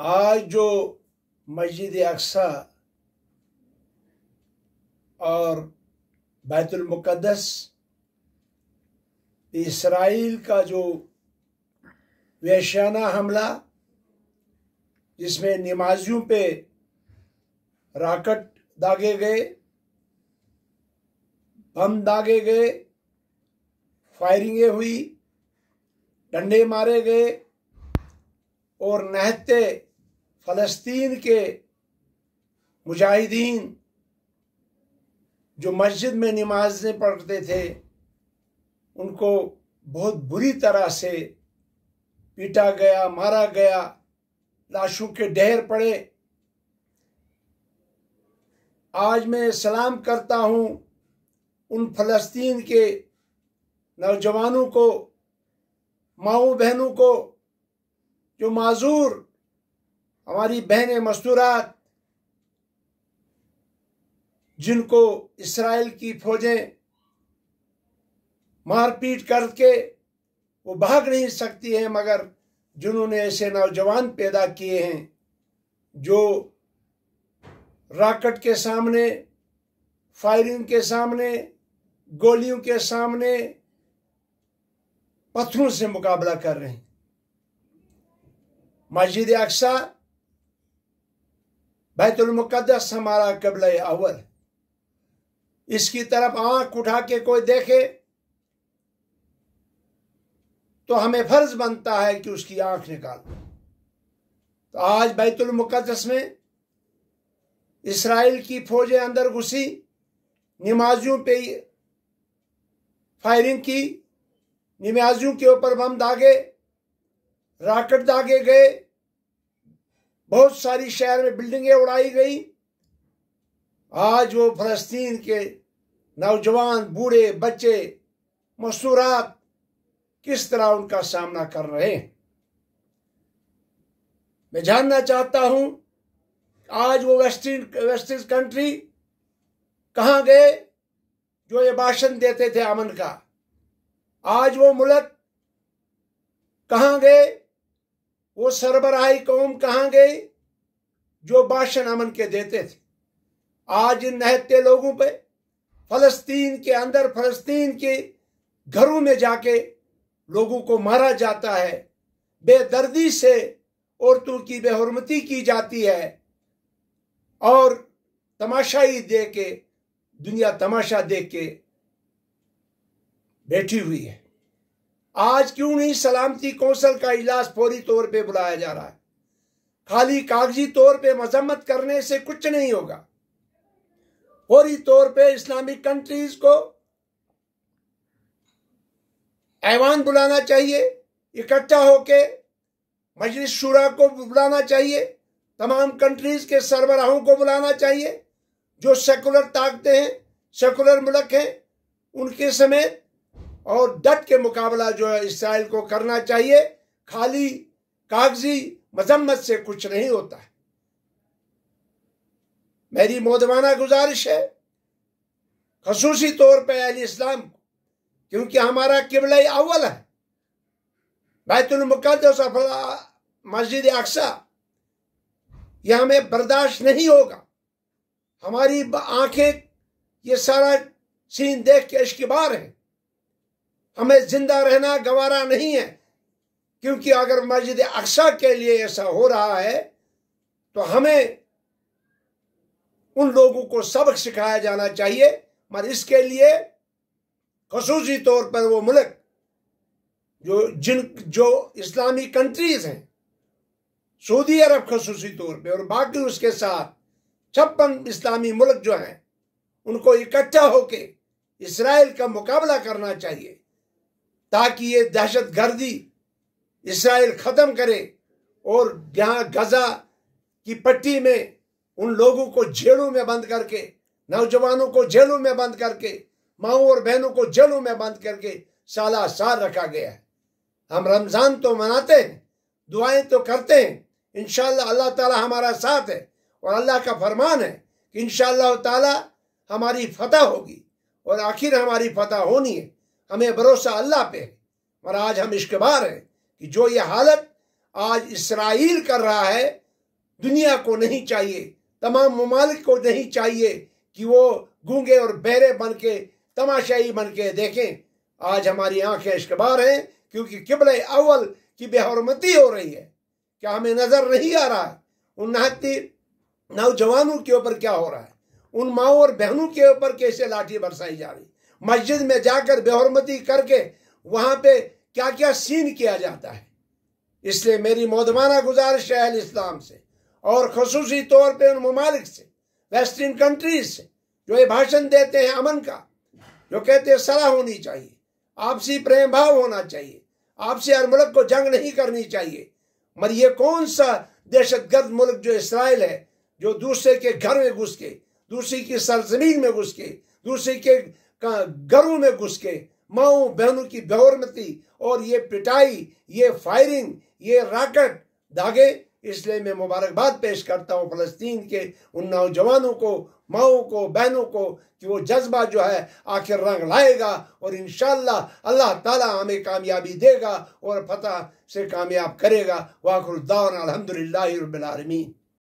आज जो मस्जिद अक्सा और बैतुलमक़दस इसराइल का जो वेशाना हमला जिसमें नमाजियों पे राकेट दागे गए बम दागे गए फायरिंगें हुई डंडे मारे गए और नहते फ़लस्तीन के मुजाहिदीन जो मस्जिद में नमाजें पढ़ते थे उनको बहुत बुरी तरह से पीटा गया मारा गया लाशों के ढेर पड़े आज मैं सलाम करता हूं उन फ़लस्तीन के नौजवानों को माओ बहनों को जो माजूर हमारी बहनें मस्तूरात जिनको इसराइल की फौजें मारपीट करके वो भाग नहीं सकती हैं मगर जिन्होंने ऐसे नौजवान पैदा किए हैं जो राकेट के सामने फायरिंग के सामने गोलियों के सामने पत्थरों से मुकाबला कर रहे हैं मस्जिद अक्सा बैतुलमुकदस हमारा कबल अवल इसकी तरफ आंख उठा के कोई देखे तो हमें फर्ज बनता है कि उसकी आंख निकाल तो आज बैतुलमुकदस में इसराइल की फौजें अंदर घुसी नमाजियों पे फायरिंग की नमाजियों के ऊपर बम दागे राकेट दागे गए बहुत सारी शहर में बिल्डिंगें उड़ाई गई आज वो फलस्तीन के नौजवान बूढ़े बच्चे मसूरात किस तरह उनका सामना कर रहे हैं मैं जानना चाहता हूं आज वो वेस्टर्न वेस्टर्न कंट्री कहां गए जो ये भाषण देते थे अमन का आज वो मुल्क कहां गए वो सरबराही कौम कहाँ गए जो बाशन अमन के देते थे आज इन नहते लोगों पे फलस्तीन के अंदर फलस्तीन के घरों में जाके लोगों को मारा जाता है बेदर्दी से औरतों की बेहरमती की जाती है और तमाशाई दे के दुनिया तमाशा देख के बैठी हुई है आज क्यों नहीं सलामती कौंसल का इजलास फौरी तौर पे बुलाया जा रहा है खाली कागजी तौर पे मजम्मत करने से कुछ नहीं होगा फौरी तौर पे इस्लामिक कंट्रीज को ऐवान बुलाना चाहिए इकट्ठा होके मजलिस शुरा को बुलाना चाहिए तमाम कंट्रीज के सरबराहों को बुलाना चाहिए जो सेकुलर ताकते हैं सेकुलर मुल्क हैं उनके समेत और डट के मुकाबला जो है इसराइल को करना चाहिए खाली कागजी मजम्मत से कुछ नहीं होता है मेरी मोदवाना गुजारिश है खसूसी तौर पर अल इस्लाम को क्योंकि हमारा किबला अव्वल है बैतुलमक मस्जिद अक्सा यह हमें बर्दाश्त नहीं होगा हमारी आंखें ये सारा सीन देख के इश्कबार है हमें जिंदा रहना गवारा नहीं है क्योंकि अगर मस्जिद अक्सा के लिए ऐसा हो रहा है तो हमें उन लोगों को सबक सिखाया जाना चाहिए मगर इसके लिए खसूसी तौर पर वो मुल्क जो जिन जो इस्लामी कंट्रीज हैं सऊदी अरब खसूसी तौर पे और बाकी उसके साथ छप्पन इस्लामी मुल्क जो हैं उनको इकट्ठा होके इसराइल का मुकाबला करना चाहिए ताकि ये दहशत गर्दी इसराइल ख़त्म करे और यहाँ गज़ा की पट्टी में उन लोगों को जेलों में बंद करके नौजवानों को जेलों में बंद करके माओ और बहनों को जेलों में बंद करके साला साल रखा गया है हम रमज़ान तो मनाते हैं दुआएं तो करते हैं इन अल्लाह ताला हमारा साथ है और अल्लाह का फरमान है कि इन ताला हमारी फतह होगी और आखिर हमारी फतह होनी है हमें भरोसा अल्लाह पे है और आज हम इश्कबार हैं कि जो ये हालत आज इसराइल कर रहा है दुनिया को नहीं चाहिए तमाम ममालिक को नहीं चाहिए कि वो गूंगे और बहरे बन के तमाशाई बन के देखें आज हमारी आंखें इश्कबार हैं क्योंकि किबल अव्वल की बेहरमती हो रही है क्या हमें नज़र नहीं आ रहा है उन नहती नौजवानों के ऊपर क्या हो रहा है उन माओ और बहनों के ऊपर कैसे लाठी बरसाई जा रही मस्जिद में जाकर बेहरमती करके वहां पे क्या क्या सीन किया जाता है इसलिए मेरी मौदमाना गुजारिश है इस्लाम से और खसूसी तौर पर उन ममालिक से वेस्टर्न कंट्रीज से जो ये भाषण देते हैं अमन का जो कहते हैं सलाह होनी चाहिए आपसी प्रेम भाव होना चाहिए आपसे हर मुल्क को जंग नहीं करनी चाहिए मगर ये कौन सा दहशत गर्द मुल्क जो इसराइल है जो दूसरे के घर में घुस के दूसरी की सरजमीन में घुस के दूसरे के घरों में घुस के माओ बहनों की बेहरमती और ये पिटाई ये फायरिंग ये राकेट दागे इसलिए मैं मुबारकबाद पेश करता हूँ फलस्तीन के उन नौजवानों को माओ को बहनों को कि वो जज्बा जो है आखिर रंग लाएगा और इन अल्लाह ताला हमें कामयाबी देगा और फतह से कामयाब करेगा वाखरुद्दान अलहमदिल्ला